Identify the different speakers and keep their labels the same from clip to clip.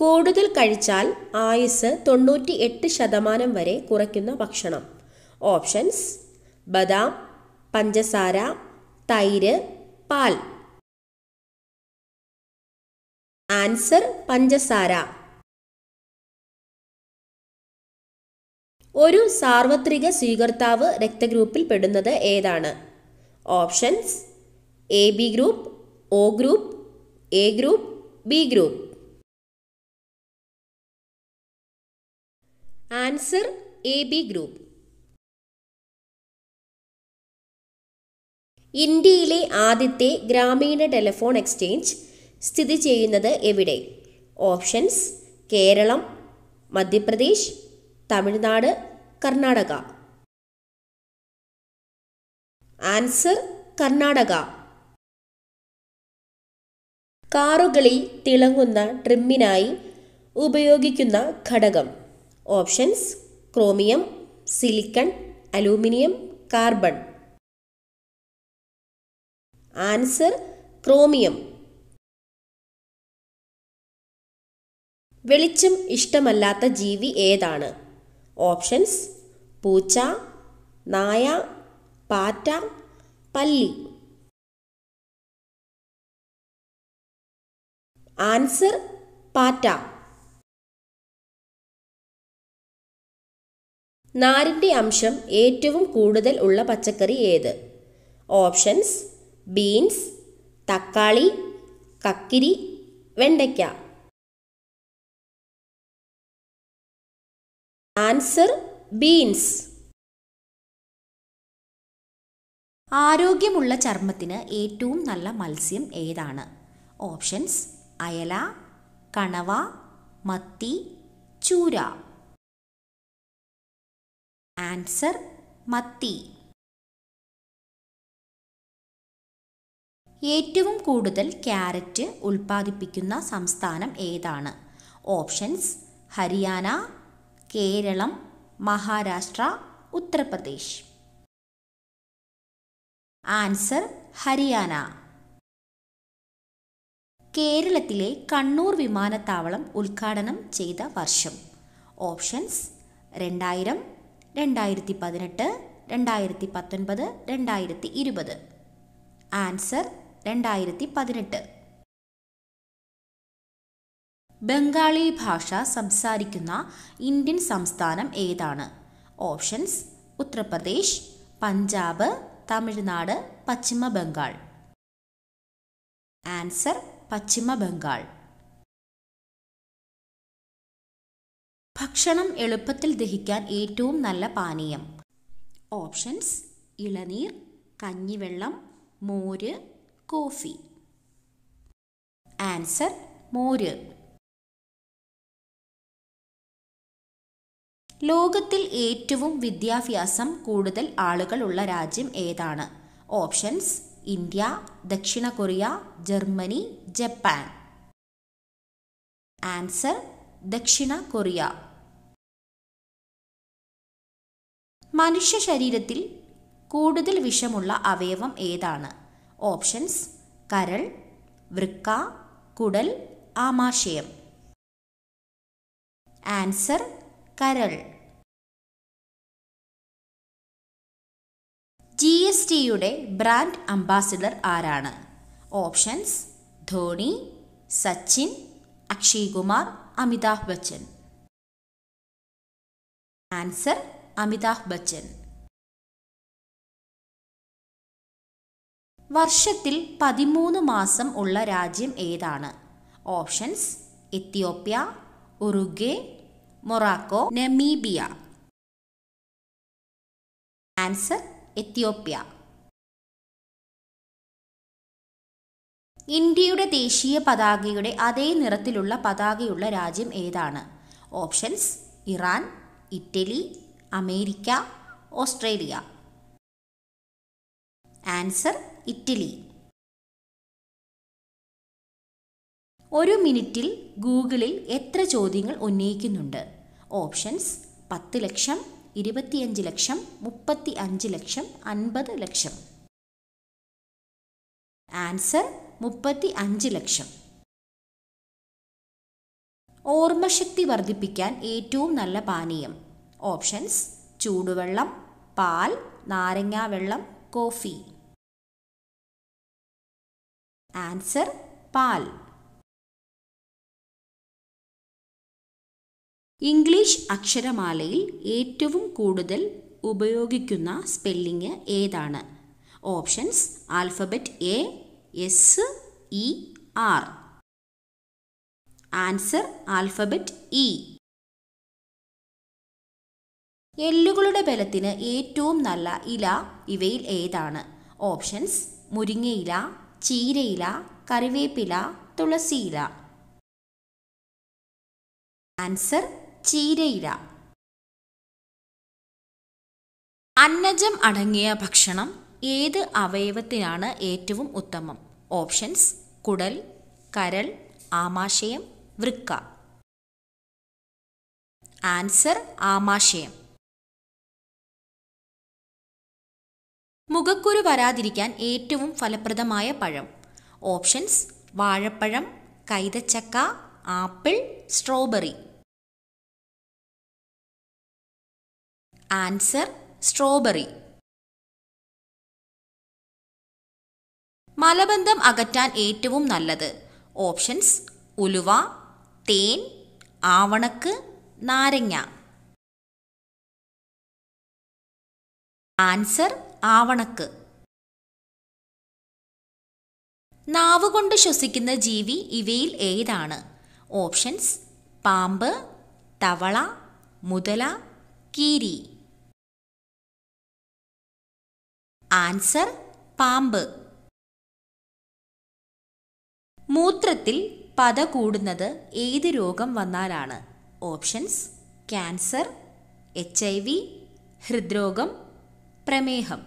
Speaker 1: കൂടുതൽ കഴിച്ചാൽ ആയുസ് തൊണ്ണൂറ്റി എട്ട് ശതമാനം വരെ കുറയ്ക്കുന്ന ഭക്ഷണം ഓപ്ഷൻസ് ബദാം പഞ്ചസാര തൈര് പാൽ
Speaker 2: ആൻസർ പഞ്ചസാര
Speaker 1: ഒരു സാർവത്രിക സ്വീകർത്താവ് രക്തഗ്രൂപ്പിൽ പെടുന്നത് ഏതാണ് options A B group O group A group
Speaker 2: B group answer A B group
Speaker 1: ഇന്ത്യയിലെ ആദ്യത്തെ ഗ്രാമീണ ടെലിഫോൺ എക്സ്ചേഞ്ച് സ്ഥിതി ചെയ്യുന്നത് എവിടെ ഓപ്ഷൻസ് കേരളം മധ്യപ്രദേശ് തമിഴ്നാട് കർണാടക ആൻസർ കർണാടക കാറുകളിൽ തിളങ്ങുന്ന ട്രിമ്മിനായി ഉപയോഗിക്കുന്ന ഘടകം options chromium silicon aluminium carbon
Speaker 2: answer chromium
Speaker 1: വെളിച്ചം ഇഷ്ടമല്ലാത്ത ജീവി ഏതാണ് ഓപ്ഷൻസ് പൂച്ച നായ പാറ്റ
Speaker 2: പല്ലി ആൻസർ പാറ്റ
Speaker 1: നാരിൻ്റെ അംശം ഏറ്റവും കൂടുതൽ ഉള്ള പച്ചക്കറി ഏത് ഓപ്ഷൻസ് ബീൻസ് തക്കാളി കക്കിരി
Speaker 2: വെണ്ടയ്ക്ക ആൻസർ
Speaker 1: ബീൻസ് ആരോഗ്യമുള്ള ചർമ്മത്തിന് ഏറ്റവും നല്ല മത്സ്യം ഏതാണ് ഓപ്ഷൻസ് അയല കണവ മത്തി ചൂര
Speaker 2: ആൻസർ മത്തി
Speaker 1: ഏറ്റവും കൂടുതൽ ക്യാരറ്റ് ഉൽപ്പാദിപ്പിക്കുന്ന സംസ്ഥാനം ഏതാണ് ഓപ്ഷൻസ് ഹരിയാന കേരളം മഹാരാഷ്ട്ര ഉത്തർപ്രദേശ് ആൻസർ ഹരിയാന കേരളത്തിലെ കണ്ണൂർ വിമാനത്താവളം ഉദ്ഘാടനം ചെയ്ത വർഷം ഓപ്ഷൻസ് രണ്ടായിരം രണ്ടായിരത്തി പതിനെട്ട് രണ്ടായിരത്തി പത്തൊൻപത് രണ്ടായിരത്തി ഇരുപത് ആൻസർ രണ്ടായിരത്തി പതിനെട്ട് ബംഗാളി ഭാഷ സംസാരിക്കുന്ന ഇന്ത്യൻ സംസ്ഥാനം ഏതാണ് ഓപ്ഷൻസ് ഉത്തർപ്രദേശ് പഞ്ചാബ് തമിഴ്നാട് പശ്ചിമ ബംഗാൾ ആൻസർ പശ്ചിമ ബംഗാൾ ഭക്ഷണം എളുപ്പത്തിൽ ദഹിക്കാൻ ഏറ്റവും നല്ല പാനീയം ഓപ്ഷൻസ് ഇളനീർ കഞ്ഞിവെള്ളം മോര് കോഫി ആൻസർ
Speaker 2: മോര് ലോകത്തിൽ
Speaker 1: ഏറ്റവും വിദ്യാഭ്യാസം കൂടുതൽ ആളുകളുള്ള രാജ്യം ഏതാണ് ഓപ്ഷൻസ് ഇന്ത്യ ദക്ഷിണ കൊറിയ ജർമ്മനി ജപ്പാൻ ആൻസർ ദക്ഷിണ കൊറിയ മനുഷ്യ ശരീരത്തിൽ കൂടുതൽ വിഷമുള്ള അവയവം ഏതാണ് ഓപ്ഷൻസ് കരൾ വൃക്ക കുടൽ ആമാശയം ആൻസർ കരൾ
Speaker 2: ജി എസ് ടിയുടെ
Speaker 1: ബ്രാൻഡ് അംബാസിഡർ ആരാണ് ഓപ്ഷൻസ് ധോണി സച്ചിൻ അക്ഷയ് കുമാർ അമിതാഭ് ബച്ചൻ
Speaker 2: ആൻസർ അമിതാഭ് ബച്ചൻ
Speaker 1: വർഷത്തിൽ പതിമൂന്ന് മാസം ഉള്ള രാജ്യം ഏതാണ് options Ethiopia Uruguay Morocco Namibia answer Ethiopia ഇന്ത്യയുടെ ദേശീയ പതാകയുടെ അതേ നിറത്തിലുള്ള പതാകയുള്ള രാജ്യം ഏതാണ് options Iran Italy America Australia
Speaker 2: answer Italy ഒരു
Speaker 1: മിനിറ്റിൽ ഗൂഗിളിൽ എത്ര ചോദ്യങ്ങൾ ഉന്നയിക്കുന്നുണ്ട് ഓപ്ഷൻസ് പത്ത് ലക്ഷം ഇരുപത്തിയഞ്ച് ലക്ഷം മുപ്പത്തി അഞ്ച് ലക്ഷം അൻപത് ലക്ഷം ആൻസർ മുപ്പത്തി അഞ്ച് ലക്ഷം ഓർമ്മശക്തി വർദ്ധിപ്പിക്കാൻ ഏറ്റവും നല്ല പാനീയം ഓപ്ഷൻസ് ചൂടുവെള്ളം പാൽ നാരങ്ങാവെള്ളം കോഫി ആൻസർ പാൽ ഇംഗ്ലീഷ് അക്ഷരമാലയിൽ ഏറ്റവും കൂടുതൽ ഉപയോഗിക്കുന്ന സ്പെല്ലിംഗ് ഏതാണ് options alphabet A S E R answer alphabet E എല്ലുകളുടെ ബലത്തിന് ഏറ്റവും നല്ല ഇല ഇവയിൽ ഏതാണ് ഓപ്ഷൻസ് മുരിങ്ങയില ചീരയില കറിവേപ്പില തുളസിയില ആൻസർ ചീരയില അന്നജം അടങ്ങിയ ഭക്ഷണം ഏത് അവയവത്തിനാണ് ഏറ്റവും ഉത്തമം ഓപ്ഷൻസ് കുടൽ കരൾ ആമാശയം വൃക്ക ആൻസർ ആമാശയം
Speaker 2: മുഖക്കുരു വരാതിരിക്കാൻ
Speaker 1: ഏറ്റവും ഫലപ്രദമായ പഴം ഓപ്ഷൻസ് വാഴപ്പഴം കൈതച്ചക്ക ആപ്പിൾ സ്ട്രോബെറി
Speaker 2: ആൻസർ സ്ട്രോബെറി
Speaker 1: മലബന്ധം അകറ്റാൻ ഏറ്റവും നല്ലത് ഓപ്ഷൻസ് ഉലുവ തേൻ ആവണക്ക് നാരങ്ങ
Speaker 2: ആൻസർ ആവണക്ക്
Speaker 1: നാവുകൊണ്ട് ശ്വസിക്കുന്ന ജീവി ഇവയിൽ ഏതാണ് ഓപ്ഷൻസ് പാമ്പ് തവള മുതല കീരി ആൻസർ പാമ്പ് മൂത്രത്തിൽ പത കൂടുന്നത് ഏത് രോഗം വന്നാലാണ് options cancer H I V ഹൃദ്രോഗം പ്രമേഹം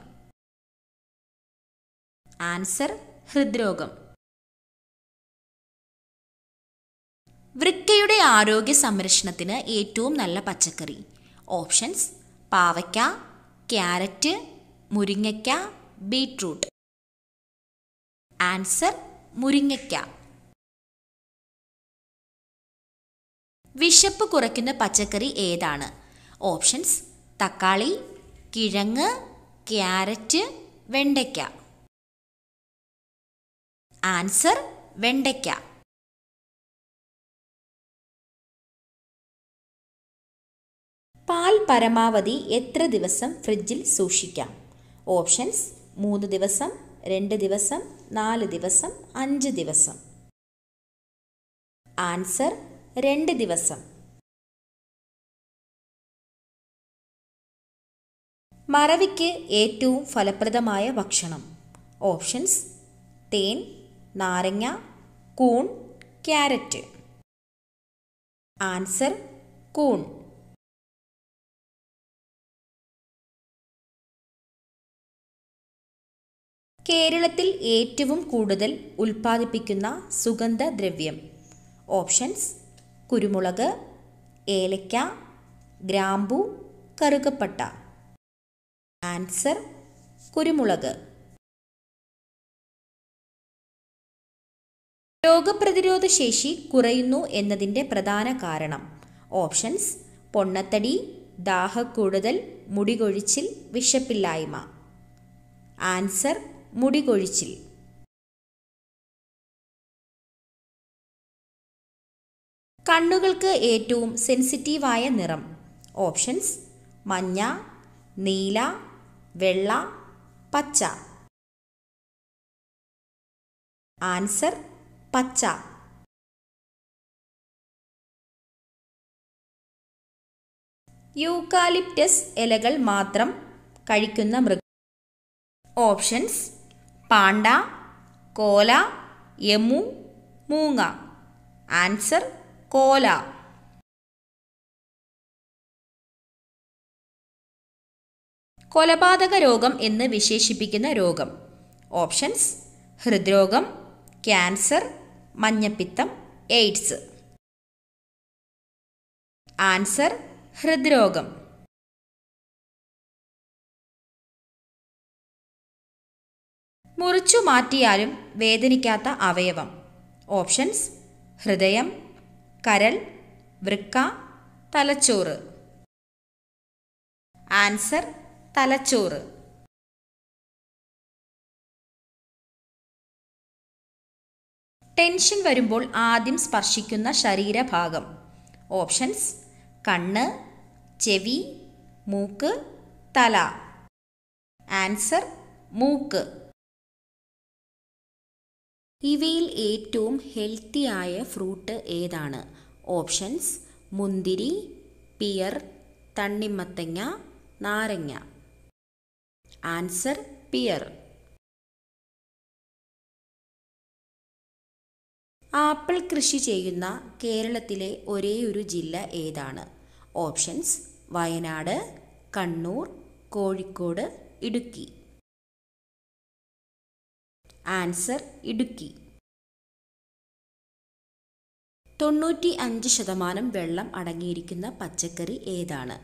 Speaker 2: ആൻസർ ഹൃദ്രോഗം
Speaker 1: വൃക്കയുടെ ആരോഗ്യ സംരക്ഷണത്തിന് ഏറ്റവും നല്ല പച്ചക്കറി ഓപ്ഷൻസ് പാവയ്ക്ക ക്യാരറ്റ് മുരിങ്ങയ്ക്ക ബീട്രൂട്ട് ആൻസർ മുരിങ്ങയ്ക്ക വിശപ്പ് കുറയ്ക്കുന്ന പച്ചക്കറി ഏതാണ് ഓപ്ഷൻസ് തക്കാളി കിഴങ്ങ് ക്യാരറ്റ് വെണ്ടയ്ക്ക
Speaker 2: ആൻസർ വെണ്ടയ്ക്ക പാൽ
Speaker 1: പരമാവധി എത്ര ദിവസം ഫ്രിഡ്ജിൽ സൂക്ഷിക്കാം ഓപ്ഷൻസ് മൂന്ന് ദിവസം രണ്ട് ദിവസം നാല് ദിവസം അഞ്ച് ദിവസം
Speaker 2: ആൻസർ രണ്ട് ദിവസം
Speaker 1: മറവിക്ക് ഏറ്റവും ഫലപ്രദമായ ഭക്ഷണം ഓപ്ഷൻസ് തേൻ നാരങ്ങ കൂൺ ക്യാരറ്റ് ആൻസർ കൂൺ കേരളത്തിൽ ഏറ്റവും കൂടുതൽ ഉൽപ്പാദിപ്പിക്കുന്ന സുഗന്ധദ്രവ്യം ഓപ്ഷൻസ് കുരുമുളക് ഏലക്ക ഗ്രാമ്പു കറുകപ്പട്ട ആൻസർ കുരുമുളക് രോഗപ്രതിരോധ ശേഷി കുറയുന്നു എന്നതിൻ്റെ പ്രധാന കാരണം ഓപ്ഷൻസ് പൊണ്ണത്തടി ദാഹക്കൂടുതൽ മുടികൊഴിച്ചിൽ വിശപ്പില്ലായ്മ ആൻസർ
Speaker 2: മുടികൊഴിച്ചിൽ
Speaker 1: കണ്ണുകൾക്ക് ഏറ്റവും സെൻസിറ്റീവായ നിറം ഓപ്ഷൻസ് മഞ്ഞ നീല വെള്ള പച്ച
Speaker 2: ആൻസർ പച്ച യൂക്കാലിപ്റ്റസ്
Speaker 1: ഇലകൾ മാത്രം കഴിക്കുന്ന മൃഗം ഓപ്ഷൻസ് പാണ്ട കോല യമു മൂങ്ങ ആൻസർ കോല കൊലപാതക രോഗം എന്ന് വിശേഷിപ്പിക്കുന്ന രോഗം ഓപ്ഷൻസ് ഹൃദ്രോഗം ക്യാൻസർ മഞ്ഞപ്പിത്തം എയ്ഡ്സ് ആൻസർ ഹൃദ്രോഗം മുറിച്ചു മാറ്റിയാലും വേദനിക്കാത്ത അവയവം ഓപ്ഷൻസ് ഹൃദയം കരൽ വൃക്ക തലച്ചോറ്
Speaker 2: ആൻസർ തലച്ചോറ്
Speaker 1: ടെൻഷൻ വരുമ്പോൾ ആദ്യം സ്പർശിക്കുന്ന ശരീരഭാഗം ഓപ്ഷൻസ് കണ്ണ് ചെവി മൂക്ക് തല ആൻസർ മൂക്ക് ഇവയിൽ ഏറ്റവും ഹെൽത്തിയായ ഫ്രൂട്ട് ഏതാണ് ഓപ്ഷൻസ് മുന്തിരി പിയർ തണ്ണിമത്തങ്ങ നാരങ്ങ ആൻസർ പിയർ ആപ്പിൾ കൃഷി ചെയ്യുന്ന കേരളത്തിലെ ഒരേയൊരു ജില്ല ഏതാണ് ഓപ്ഷൻസ് വയനാട് കണ്ണൂർ കോഴിക്കോട് ഇടുക്കി ആൻസർ ഇടുക്കി തൊണ്ണൂറ്റി അഞ്ച് ശതമാനം വെള്ളം അടങ്ങിയിരിക്കുന്ന പച്ചക്കറി ഏതാണ്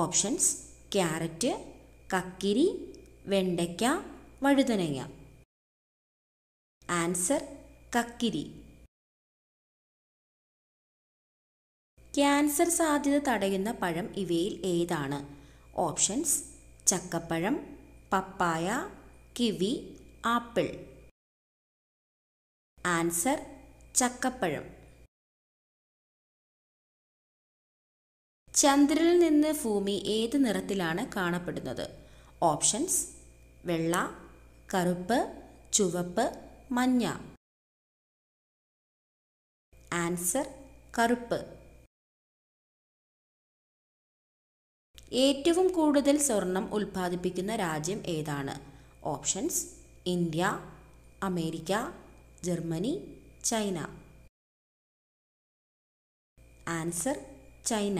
Speaker 1: ഓപ്ഷൻസ് ക്യാരറ്റ് കക്കിരി വെണ്ടയ്ക്ക വഴുതനങ്ങ ആൻസർ കക്കിരി ക്യാൻസർ സാധ്യത തടയുന്ന പഴം ഇവയിൽ ഏതാണ് ഓപ്ഷൻസ് ചക്കപ്പഴം പപ്പായ കിവി ആപ്പിൾ ആൻസർ ചക്കപ്പഴം ചന്ദ്രനിൽ നിന്ന് ഭൂമി ഏത് നിറത്തിലാണ് കാണപ്പെടുന്നത് ഓപ്ഷൻസ് വെള്ള കറുപ്പ് ചുവപ്പ് മഞ്ഞ ആൻസർ കറുപ്പ് ഏറ്റവും കൂടുതൽ സ്വർണം ഉൽപ്പാദിപ്പിക്കുന്ന രാജ്യം ഏതാണ് options India America Germany China
Speaker 2: answer China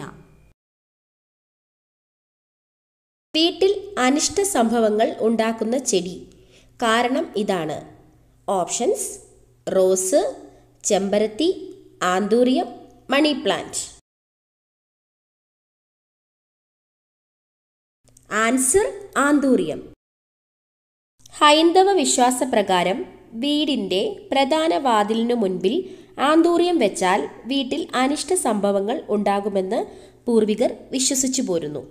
Speaker 1: വീട്ടിൽ അനിഷ്ട സംഭവങ്ങൾ ഉണ്ടാക്കുന്ന ചെടി കാരണം ഇതാണ് ഓപ്ഷൻസ് റോസ് ചെമ്പരത്തി
Speaker 2: anthurium money plant
Speaker 1: answer anthurium ഹൈന്ദവ വിശ്വാസപ്രകാരം വീടിൻ്റെ പ്രധാന വാതിലിനു മുൻപിൽ ആന്തൂറിയം വെച്ചാൽ വീട്ടിൽ അനിഷ്ട സംഭവങ്ങൾ ഉണ്ടാകുമെന്ന് പൂർവികർ വിശ്വസിച്ചു പോരുന്നു